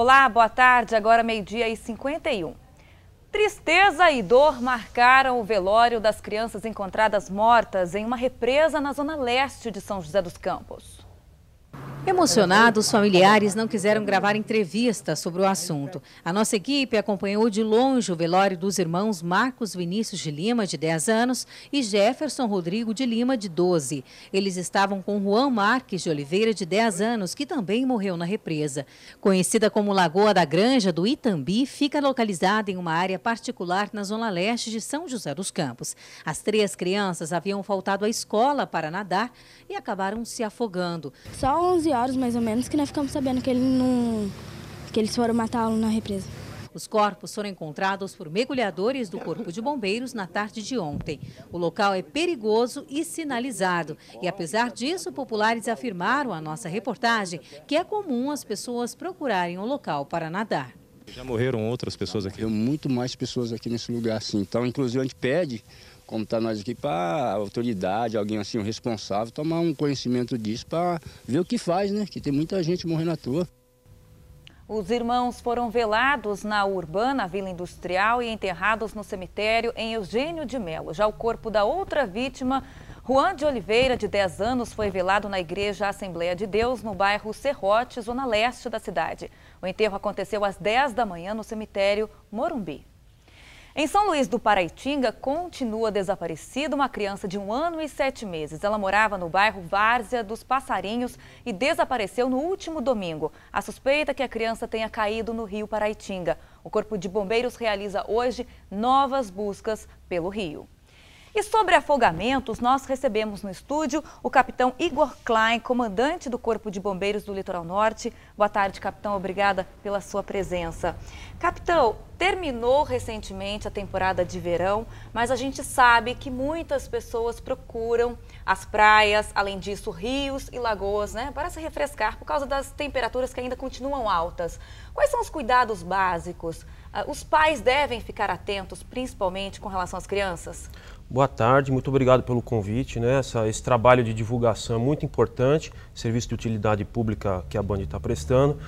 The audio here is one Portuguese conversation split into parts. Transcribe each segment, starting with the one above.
Olá, boa tarde. Agora meio-dia e 51. Tristeza e dor marcaram o velório das crianças encontradas mortas em uma represa na zona leste de São José dos Campos. Emocionados, familiares não quiseram gravar entrevista sobre o assunto. A nossa equipe acompanhou de longe o velório dos irmãos Marcos Vinícius de Lima, de 10 anos, e Jefferson Rodrigo de Lima, de 12. Eles estavam com Juan Marques de Oliveira, de 10 anos, que também morreu na represa. Conhecida como Lagoa da Granja do Itambi, fica localizada em uma área particular na zona leste de São José dos Campos. As três crianças haviam faltado à escola para nadar e acabaram se afogando. Só 11 horas mais ou menos que nós ficamos sabendo que, ele não, que eles foram matá-lo na represa. Os corpos foram encontrados por mergulhadores do Corpo de Bombeiros na tarde de ontem. O local é perigoso e sinalizado. E apesar disso, populares afirmaram à nossa reportagem que é comum as pessoas procurarem o um local para nadar. Já morreram outras pessoas aqui? muito mais pessoas aqui nesse lugar, sim. Então, inclusive, a gente pede como está nós aqui, para a autoridade, alguém assim, um responsável, tomar um conhecimento disso para ver o que faz, né? Que tem muita gente morrendo à toa. Os irmãos foram velados na urbana Vila Industrial e enterrados no cemitério em Eugênio de Melo. Já o corpo da outra vítima, Juan de Oliveira, de 10 anos, foi velado na Igreja Assembleia de Deus, no bairro Serrote, zona leste da cidade. O enterro aconteceu às 10 da manhã no cemitério Morumbi. Em São Luís do Paraitinga, continua desaparecida uma criança de um ano e sete meses. Ela morava no bairro Várzea dos Passarinhos e desapareceu no último domingo. A suspeita é que a criança tenha caído no rio Paraitinga. O Corpo de Bombeiros realiza hoje novas buscas pelo rio. E sobre afogamentos, nós recebemos no estúdio o capitão Igor Klein, comandante do Corpo de Bombeiros do Litoral Norte. Boa tarde, capitão. Obrigada pela sua presença. Capitão, Terminou recentemente a temporada de verão, mas a gente sabe que muitas pessoas procuram as praias, além disso, rios e lagoas, né, para se refrescar por causa das temperaturas que ainda continuam altas. Quais são os cuidados básicos? Ah, os pais devem ficar atentos, principalmente com relação às crianças? Boa tarde, muito obrigado pelo convite. Né? Essa, esse trabalho de divulgação é muito importante, serviço de utilidade pública que a Band está prestando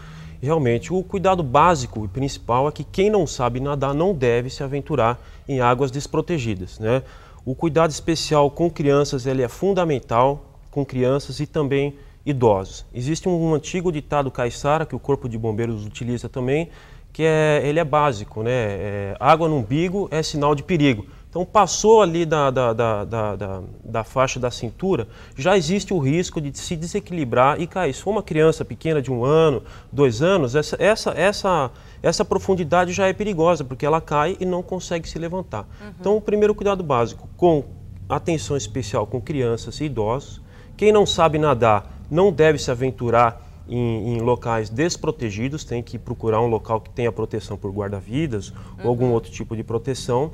realmente o cuidado básico e principal é que quem não sabe nadar não deve se aventurar em águas desprotegidas. Né? O cuidado especial com crianças ele é fundamental, com crianças e também idosos. Existe um antigo ditado caiçara que o Corpo de Bombeiros utiliza também, que é, ele é básico, né? É, água no umbigo é sinal de perigo. Então, passou ali da, da, da, da, da faixa da cintura, já existe o risco de se desequilibrar e cair. Se for uma criança pequena de um ano, dois anos, essa, essa, essa, essa profundidade já é perigosa, porque ela cai e não consegue se levantar. Uhum. Então, o primeiro cuidado básico, com atenção especial com crianças e idosos. Quem não sabe nadar não deve se aventurar em, em, locais desprotegidos, tem que procurar um local que tenha proteção por guarda-vidas uhum. ou algum uhum. outro tipo de proteção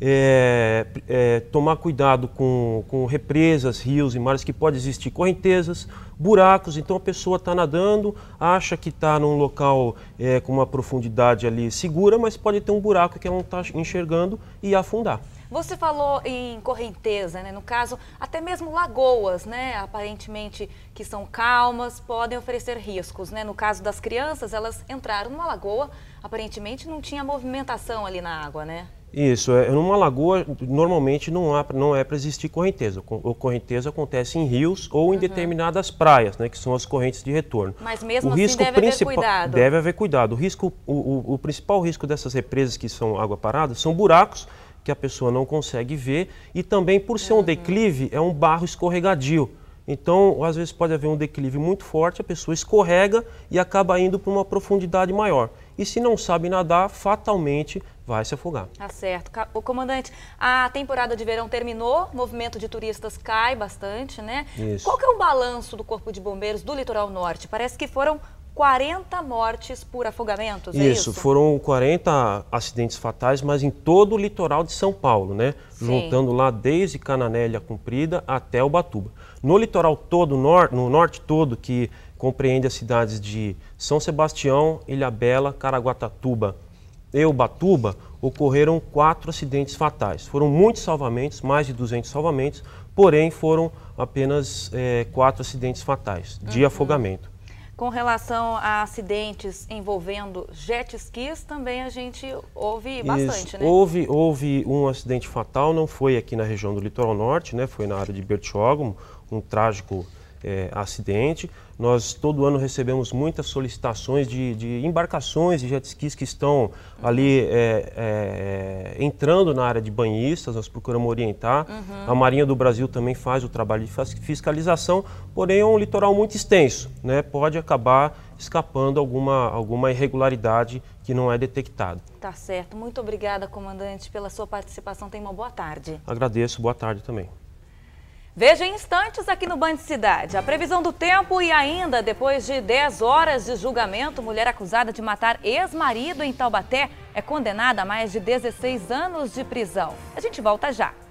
é, é, tomar cuidado com, com represas, rios e mares que pode existir correntezas, buracos. Então a pessoa está nadando, acha que está num local é, com uma profundidade ali segura, mas pode ter um buraco que ela não está enxergando e afundar. Você falou em correnteza, né? No caso, até mesmo lagoas, né? Aparentemente que são calmas, podem oferecer riscos, né? No caso das crianças, elas entraram numa lagoa, aparentemente não tinha movimentação ali na água, né? Isso, é, numa lagoa normalmente não, há, não é para existir correnteza. O correnteza acontece em rios ou em uhum. determinadas praias, né, que são as correntes de retorno. Mas mesmo o assim risco deve principal, haver cuidado. Deve haver cuidado. O, risco, o, o, o principal risco dessas represas que são água parada são buracos que a pessoa não consegue ver e também por ser uhum. um declive é um barro escorregadio. Então, às vezes pode haver um declive muito forte, a pessoa escorrega e acaba indo para uma profundidade maior. E se não sabe nadar, fatalmente vai se afogar. Tá certo. O comandante, a temporada de verão terminou, movimento de turistas cai bastante, né? Isso. Qual que é o balanço do Corpo de Bombeiros do Litoral Norte? Parece que foram 40 mortes por afogamentos. Isso, é isso, foram 40 acidentes fatais, mas em todo o litoral de São Paulo, né? Sim. Juntando lá desde Cananélia Comprida até Ubatuba. No litoral todo, no norte todo, que compreende as cidades de São Sebastião, Ilhabela, Caraguatatuba e Ubatuba, ocorreram quatro acidentes fatais. Foram muitos salvamentos, mais de 200 salvamentos, porém foram apenas é, quatro acidentes fatais de uhum. afogamento. Com relação a acidentes envolvendo jet skis, também a gente ouve bastante, Isso. né? Houve, houve um acidente fatal, não foi aqui na região do litoral norte, né? Foi na área de Bertioga, um, um trágico é, acidente. Nós todo ano recebemos muitas solicitações de, de embarcações de jet skis que estão ali é, é, entrando na área de banhistas, nós procuramos orientar. Uhum. A Marinha do Brasil também faz o trabalho de fiscalização, porém é um litoral muito extenso, né? pode acabar escapando alguma, alguma irregularidade que não é detectada. Tá certo. Muito obrigada, comandante, pela sua participação. Tenha uma boa tarde. Agradeço. Boa tarde também. Veja em instantes aqui no Band Cidade. A previsão do tempo e ainda, depois de 10 horas de julgamento, mulher acusada de matar ex-marido em Taubaté é condenada a mais de 16 anos de prisão. A gente volta já.